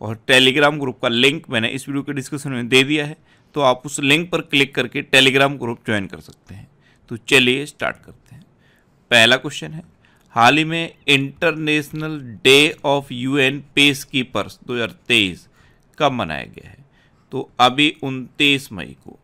और Telegram group का link मैंने इस वीडियो के डिस्क्रिप्शन में दे दिया है तो आप उस लिंक पर क्लिक करके टेलीग्राम ग्रुप ज्वाइन कर सकते हैं तो चलिए स्टार्ट करते हैं पहला क्वेश्चन है हाल ही में international day of UN peacekeepers तेईस कब मनाया गया है तो अभी उनतीस मई को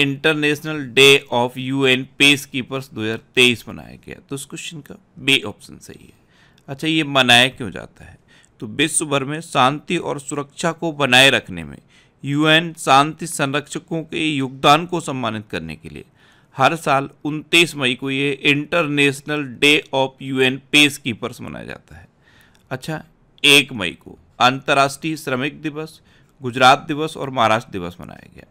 international day of UN peacekeepers तेईस मनाया गया तो इस क्वेश्चन का बी ऑप्शन सही है अच्छा ये मनाया क्यों जाता है तो विश्व भर में शांति और सुरक्षा को बनाए रखने में यूएन शांति संरक्षकों के योगदान को सम्मानित करने के लिए हर साल उनतीस मई को ये international day of UN peacekeepers मनाया जाता है अच्छा एक मई को अंतर्राष्ट्रीय श्रमिक दिवस गुजरात दिवस और महाराष्ट्र दिवस मनाया गया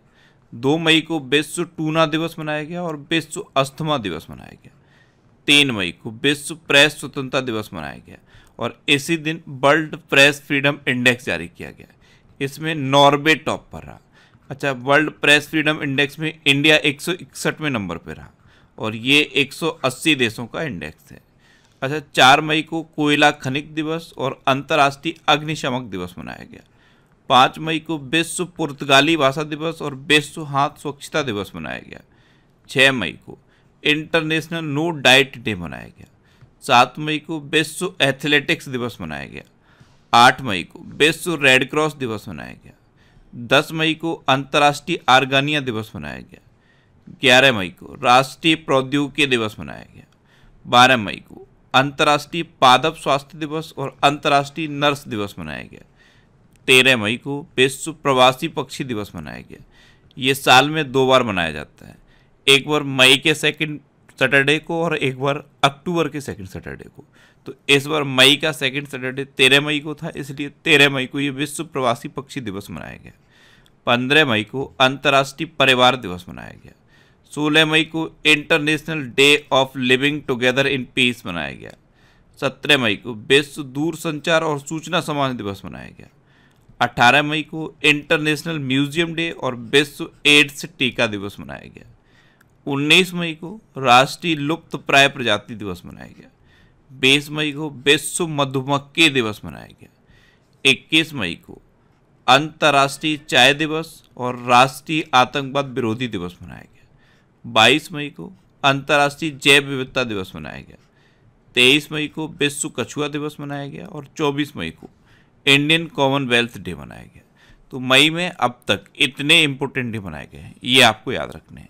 दो मई को विश्व टूना दिवस मनाया गया और विश्व अस्थमा दिवस मनाया गया तीन मई को विश्व प्रेस स्वतंत्रता दिवस मनाया गया और इसी दिन वर्ल्ड प्रेस फ्रीडम इंडेक्स जारी किया गया इसमें नॉर्वे टॉप पर रहा अच्छा वर्ल्ड प्रेस फ्रीडम इंडेक्स में इंडिया एक में नंबर पर रहा और ये 180 देशों का इंडेक्स है अच्छा चार मई को कोयला खनिक दिवस और अंतर्राष्ट्रीय अग्निशमक दिवस मनाया गया पाँच मई को विश्व पुर्तगाली भाषा दिवस और विश्व हाथ स्वच्छता दिवस मनाया गया छः मई को इंटरनेशनल नो डाइट डे मनाया गया सात मई को विश्व एथलेटिक्स दिवस मनाया गया आठ मई को विश्व रेड क्रॉस दिवस मनाया गया दस मई को अंतर्राष्ट्रीय आर्गानिया दिवस मनाया गया ग्यारह मई को राष्ट्रीय प्रौद्योगिकी दिवस मनाया गया बारह मई को अंतर्राष्ट्रीय पादप स्वास्थ्य दिवस और अंतर्राष्ट्रीय नर्स दिवस मनाया गया तेरह मई को विश्व प्रवासी पक्षी दिवस मनाया गया ये साल में दो बार मनाया जाता है एक बार मई के सेकंड सैटरडे को और एक बार अक्टूबर के सेकंड सैटरडे को तो इस बार मई का सेकंड सैटरडे तेरह मई को था इसलिए तेरह मई को ये विश्व प्रवासी पक्षी दिवस मनाया गया पंद्रह मई को अंतर्राष्ट्रीय परिवार दिवस मनाया गया सोलह मई को international day of living together in peace मनाया गया सत्रह मई को विश्व दूर संचार और सूचना समाज दिवस मनाया गया अठारह मई को इंटरनेशनल म्यूजियम डे और विश्व एड्स टीका दिवस मनाया गया 19 मई को राष्ट्रीय लुप्त प्राय प्रजाति दिवस मनाया गया बीस मई को विश्व मधुमक्खी दिवस मनाया गया 21 मई को अंतर्राष्ट्रीय चाय दिवस और राष्ट्रीय आतंकवाद विरोधी दिवस मनाया गया 22 मई को अंतर्राष्ट्रीय जैव विविधता दिवस मनाया गया 23 मई को विश्व कछुआ दिवस मनाया गया और 24 मई को इंडियन कॉमनवेल्थ डे मनाया गया तो मई में अब तक इतने इम्पोर्टेंट डे मनाए गए हैं ये आपको याद रखने हैं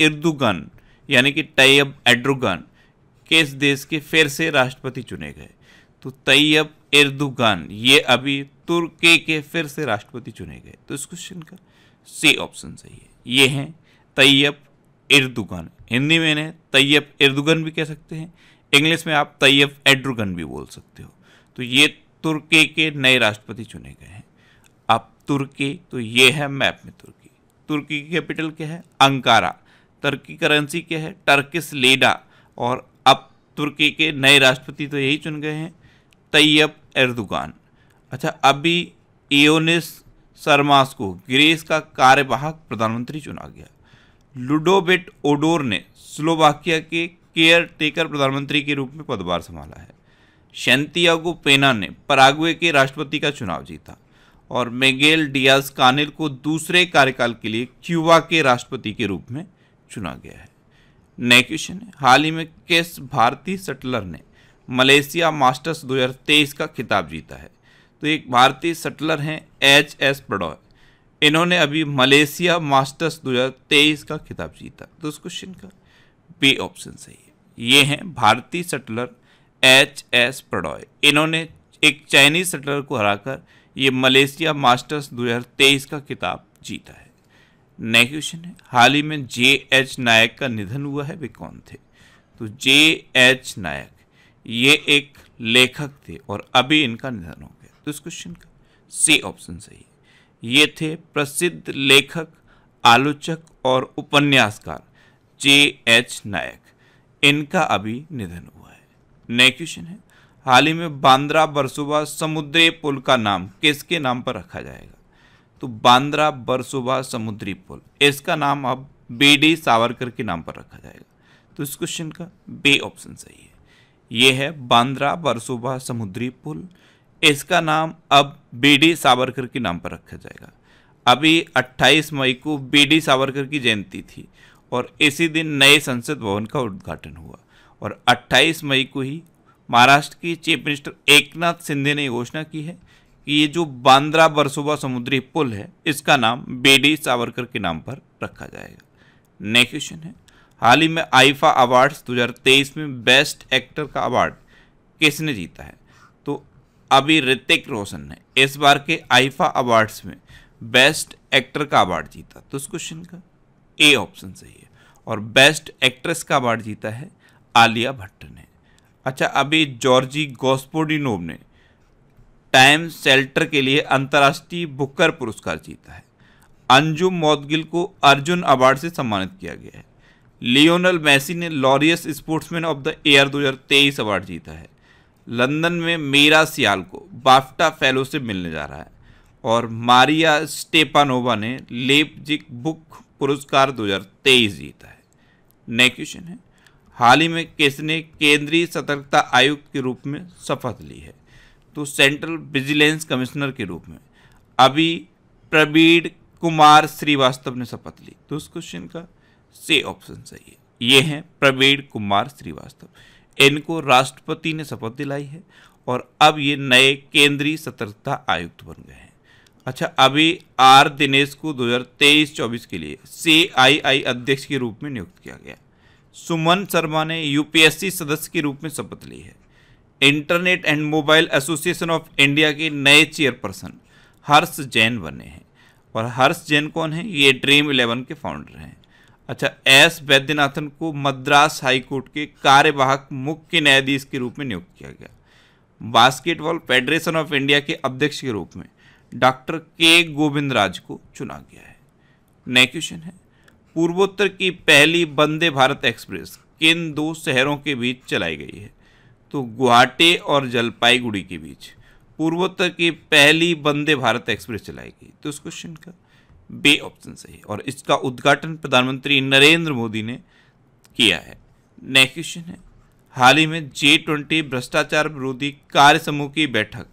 इर्दुगन यानी कि तैयब एड्रुगन के इस देश के फिर से राष्ट्रपति चुने गए तो तैयब इर्दुगन ये अभी तुर्की के फिर से राष्ट्रपति चुने गए तो इस क्वेश्चन का सी ऑप्शन सही है ये हैं तैयब इर्दुगन हिंदी में इन्हें तैयब इर्दुगन भी कह सकते हैं इंग्लिश में आप तैयब एड्रुगन भी बोल सकते हो तो ये तुर्की के नए राष्ट्रपति चुने गए हैं अब तुर्की तो ये है मैप में तुर्की तुर्की की कैपिटल क्या है अंकारा तुर्की करेंसी क्या है टर्किस लेडा और अब तुर्की के नए राष्ट्रपति तो यही चुन गए हैं तैयब एर्दुगान अच्छा अभी एयोनिस सरमास को ग्रीस का कार्यवाहक प्रधानमंत्री चुना गया लुडोबेट ओडोर ने स्लोवाकिया के केयर टेकर प्रधानमंत्री के रूप में पदभार संभाला है शेंतियागो पेना ने पराग्वे के राष्ट्रपति का चुनाव जीता और मेगेल डियाज कानिल को दूसरे कार्यकाल के लिए क्यूबा के राष्ट्रपति के रूप में चुना गया है नए क्वेश्चन है हाल ही में किस भारतीय सटलर ने मलेशिया मास्टर्स 2023 का खिताब जीता है तो एक भारतीय सटलर हैं एच एस प्रणॉय इन्होंने अभी मलेशिया मास्टर्स 2023 का खिताब जीता तो उस क्वेश्चन का बी ऑप्शन सही है ये हैं भारतीय सटलर एच एस प्रणॉय इन्होंने एक चाइनीज सटलर को हराकर ये मलेशिया मास्टर्स 2023 का खिताब जीता है नेक्स्ट क्वेश्चन है हाल ही में जे एच नायक का निधन हुआ है वे कौन थे तो जे एच नायक ये एक लेखक थे और अभी इनका निधन हो गया तो इस क्वेश्चन का सी ऑप्शन सही है ये थे प्रसिद्ध लेखक आलोचक और उपन्यासकार जे एच नायक इनका अभी निधन हुआ है नेक्स्ट क्वेश्चन है हाल ही में बांद्रा बरसुबा समुद्री पुल का नाम किसके नाम पर रखा जाएगा तो बांद्रा बरसुबा समुद्री पुल इसका नाम अब बी डी सावरकर के नाम पर रखा जाएगा तो इस क्वेश्चन का बी ऑप्शन सही है ये है बांद्रा बरसुबा समुद्री पुल इसका नाम अब बी डी सावरकर के नाम पर रखा जाएगा अभी 28 मई को बी डी सावरकर की जयंती थी और इसी दिन नए संसद भवन का उद्घाटन हुआ और 28 मई को ही महाराष्ट्र की चीफ मिनिस्टर एकनाथ शिंदे ने घोषणा की है ये जो बांद्रा बरसोबा समुद्री पुल है इसका नाम बेडी सावरकर के नाम पर रखा जाएगा नेक्स्ट क्वेश्चन है हाल ही में आईफा अवार्ड्स 2023 में बेस्ट एक्टर का अवार्ड किसने जीता है तो अभी ऋतिक रोशन ने इस बार के आईफा अवार्ड्स में बेस्ट एक्टर का अवार्ड जीता तो उस क्वेश्चन का ए ऑप्शन सही है और बेस्ट एक्ट्रेस का अवार्ड जीता है आलिया भट्ट ने अच्छा अभी जॉर्जी गोस्पोडिनोव ने टाइम सेल्टर के लिए अंतर्राष्ट्रीय बुकर पुरस्कार जीता है अंजुम मौदगिल को अर्जुन अवार्ड से सम्मानित किया गया है लियोनल मैसी ने Laureus sportsman of the year 2023 award जीता है लंदन में मेरा सियाल को बाफ्टा फेलो से मिलने जा रहा है और मारिया स्टेपानोवा ने लेपजिक बुक पुरस्कार 2023 जीता है नेक्स्ट क्वेश्चन है हाल ही में किसने केंद्रीय सतर्कता आयुक्त के रूप में शपथ ली है तो सेंट्रल विजिलेंस कमिश्नर के रूप में अभी प्रवीण कुमार श्रीवास्तव ने शपथ ली तो उस क्वेश्चन का से ऑप्शन सही है ये हैं प्रवीण कुमार श्रीवास्तव इनको राष्ट्रपति ने शपथ दिलाई है और अब ये नए केंद्रीय सतर्कता आयुक्त बन गए हैं अच्छा अभी आर दिनेश को 2023-24 के लिए सीआईआई अध्यक्ष के रूप में नियुक्त किया गया सुमन शर्मा ने यूपीएससी सदस्य के रूप में शपथ ली है internet and mobile association of India के नए चेयरपर्सन हर्ष जैन बने हैं और हर्ष जैन कौन है ये ड्रीम इलेवन के फाउंडर हैं अच्छा एस वैद्यनाथन को मद्रास हाईकोर्ट के कार्यवाहक मुख्य न्यायाधीश के रूप में नियुक्त किया गया बास्केटबॉल फेडरेशन ऑफ इंडिया के अध्यक्ष के रूप में डॉक्टर के गोविंद राज को चुना गया है नया क्वेश्चन है पूर्वोत्तर की पहली वंदे भारत एक्सप्रेस किन दो शहरों के बीच चलाई गई है तो गुवाहाटी और जलपाईगुड़ी के बीच पूर्वोत्तर की पहली वंदे भारत एक्सप्रेस चलाई गई तो इस क्वेश्चन का बे ऑप्शन सही और इसका उद्घाटन प्रधानमंत्री नरेंद्र मोदी ने किया है नेक्स्ट क्वेश्चन है हाल ही में जे ट्वेंटी भ्रष्टाचार विरोधी कार्य समूह की बैठक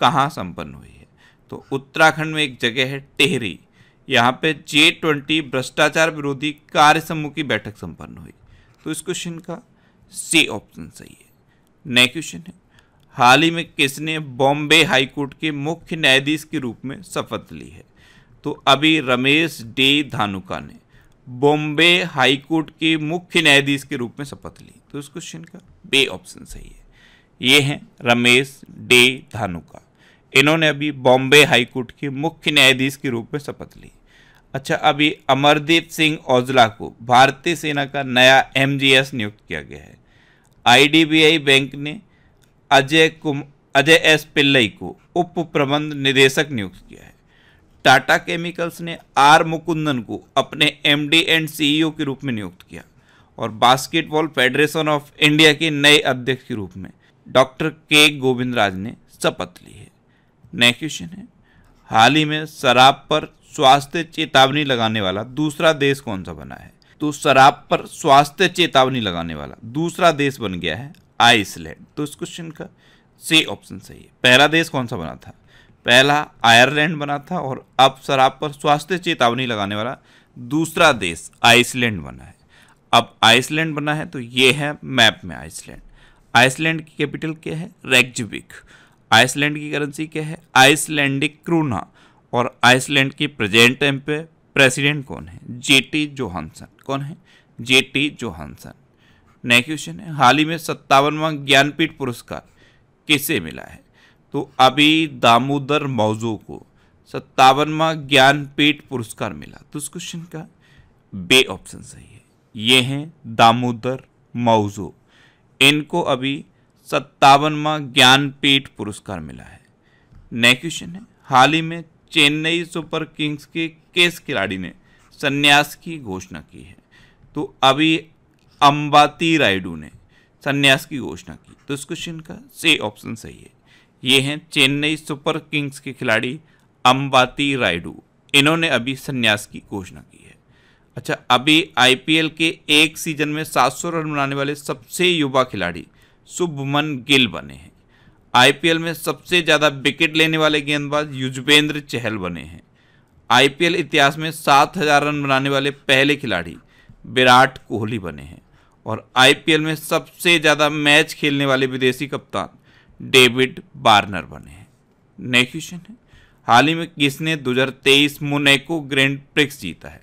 कहाँ संपन्न हुई है तो उत्तराखंड में एक जगह है टेहरी यहाँ पे जे ट्वेंटी भ्रष्टाचार विरोधी कार्य समूह की बैठक संपन्न हुई तो इस क्वेश्चन का सी ऑप्शन सही है नए क्वेश्चन है हाल ही में किसने बॉम्बे हाईकोर्ट के मुख्य न्यायाधीश के रूप में शपथ ली है तो अभी रमेश डे धानुका ने बॉम्बे हाईकोर्ट के मुख्य न्यायाधीश के रूप में शपथ ली तो इस क्वेश्चन का बे ऑप्शन सही है ये हैं रमेश डे धानुका इन्होंने अभी बॉम्बे हाईकोर्ट के मुख्य न्यायाधीश के रूप में शपथ ली अच्छा अभी अमरदीप सिंह औजला को भारतीय सेना का नया एमजीएस नियुक्त किया गया है आईडीबीआई बैंक ने अजय कुम अजय एस पिल्लई को उप प्रबंध निदेशक नियुक्त किया है टाटा केमिकल्स ने आर मुकुंदन को अपने एमडी एंड सीईओ के रूप में नियुक्त किया और बास्केटबॉल फेडरेशन ऑफ इंडिया के नए अध्यक्ष के रूप में डॉक्टर के गोविंद राज ने शपथ ली है नया क्वेश्चन है हाल ही में शराब पर स्वास्थ्य चेतावनी लगाने वाला दूसरा देश कौन सा बना है तो शराब पर स्वास्थ्य चेतावनी लगाने वाला दूसरा देश बन गया है आइसलैंड तो इस क्वेश्चन का से ऑप्शन सही है पहला देश कौन सा बना था पहला आयरलैंड बना था और अब शराब पर स्वास्थ्य चेतावनी लगाने वाला दूसरा देश आइसलैंड बना है अब आइसलैंड बना है तो ये है मैप में आइसलैंड आइसलैंड की कैपिटल क्या है रेगजिक आइसलैंड की करेंसी क्या है आइसलैंडिक क्रूना और आइसलैंड के प्रेजेंट टाइम पे प्रेसिडेंट कौन है जेटी जोहानसन कौन है J T Johansson next question है हाल ही में सत्तावनवा ज्ञानपीठ पुरस्कार किसे मिला है तो अभी दामोदर मौजो को सत्तावनवा ज्ञानपीठ पुरस्कार मिला तो उस क्वेश्चन का बे ऑप्शन सही है ये हैं दामोदर मौजो इनको अभी सत्तावनवा ज्ञानपीठ पुरस्कार मिला है नेक्स्ट क्वेश्चन है हाल ही में चेन्नई सुपर किंग्स के किस खिलाड़ी ने संन्यास की घोषणा की है तो अभी अम्बाती रायडू ने संन्यास की घोषणा की तो इस क्वेश्चन का से ऑप्शन सही है ये हैं चेन्नई सुपर किंग्स के खिलाड़ी अम्बाती रायडू इन्होंने अभी संन्यास की घोषणा की है अच्छा अभी आईपीएल के एक सीजन में 700 रन बनाने वाले सबसे युवा खिलाड़ी शुभमन गिल बने हैं आईपीएल में सबसे ज़्यादा विकेट लेने वाले गेंदबाज युजवेंद्र चहल बने हैं आईपीएल इतिहास में सात हजार रन बनाने वाले पहले खिलाड़ी विराट कोहली बने हैं और आईपीएल में सबसे ज़्यादा मैच खेलने वाले विदेशी कप्तान डेविड बार्नर बने हैं नेक्स्ट क्वेश्चन है हाल ही में किसने 2023 मोनेको ग्रैंड प्रिक्स जीता है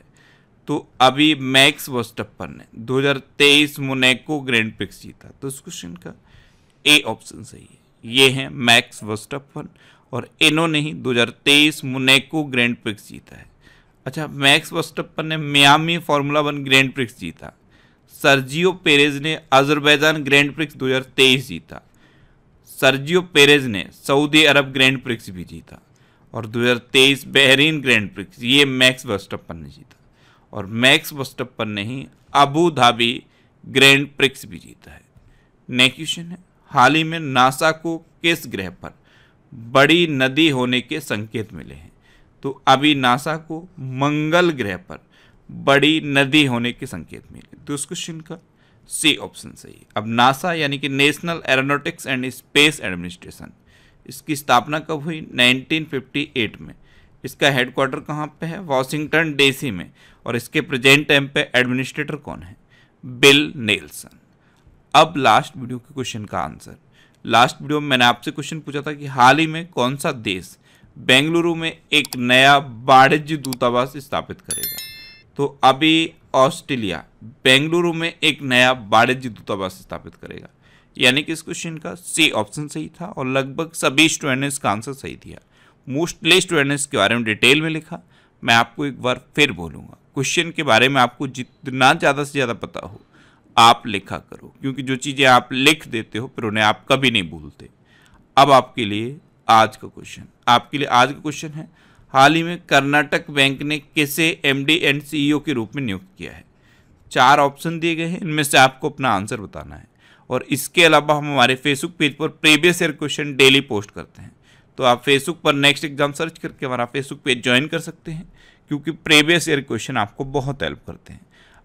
तो अभी मैक्स वस्टप्पन ने 2023 मोनेको ग्रैंड प्रिक्स जीता तो इस क्वेश्चन का ए ऑप्शन सही है ये हैं मैक्स वस्टप्पन और इन्होंने ही 2023 मुनेको ग्रैंड प्रिक्स जीता है अच्छा मैक्स वस्टप्पन ने Miami formula one grand prix जीता सर्जियो पेरेज ने अजरबैजान ग्रैंड प्रिक्स 2023 जीता सर्जियो पेरेज ने सऊदी अरब ग्रैंड प्रिक्स भी जीता और 2023 बहरीन ग्रैंड प्रिक्स ये मैक्स वस्टप्पन ने जीता और मैक्स वस्टप्पन ने ही अबू धाबी ग्रैंड प्रिक्स भी जीता है नेक्स्ट क्वेश्चन है हाल ही में नासा को किस ग्रह पर बड़ी नदी होने के संकेत मिले हैं तो अभी नासा को मंगल ग्रह पर बड़ी नदी होने के संकेत मिले तो इस क्वेश्चन का सी ऑप्शन सही अब नासा यानी कि national aeronautics and space administration इसकी स्थापना कब हुई 1958 में इसका हेडक्वार्टर कहाँ पे है वॉशिंगटन डीसी में और इसके प्रेजेंट टाइम पे एडमिनिस्ट्रेटर कौन है बिल नेल्सन अब लास्ट वीडियो के क्वेश्चन का आंसर लास्ट वीडियो में मैंने आपसे क्वेश्चन पूछा था कि हाल ही में कौन सा देश बेंगलुरु में एक नया वाणिज्य दूतावास स्थापित करेगा तो अभी ऑस्ट्रेलिया बेंगलुरु में एक नया वाणिज्य दूतावास स्थापित करेगा यानी कि इस क्वेश्चन का सी ऑप्शन सही था और लगभग सभी स्टूडेंट ने इसका आंसर सही दिया मोस्टली स्टूडेंट ने इसके बारे में डिटेल में लिखा मैं आपको एक बार फिर बोलूँगा क्वेश्चन के बारे में आपको जितना ज़्यादा से ज़्यादा पता हो आप लिखा करो क्योंकि जो चीज़ें आप लिख देते हो फिर उन्हें आप कभी नहीं भूलते अब आपके लिए आज का क्वेश्चन आपके लिए आज का क्वेश्चन है हाल ही में कर्नाटक बैंक ने किसे एमडी एंड सीईओ के रूप में नियुक्त किया है चार ऑप्शन दिए गए हैं इनमें से आपको अपना आंसर बताना है और इसके अलावा हम हमारे फेसबुक पेज पर previous year question daily post करते हैं तो आप फेसबुक पर नेक्स्ट एग्जाम सर्च करके हमारा फेसबुक पेज ज्वाइन कर सकते हैं क्योंकि प्रीवियस ईयर क्वेश्चन आपको बहुत हेल्प करते हैं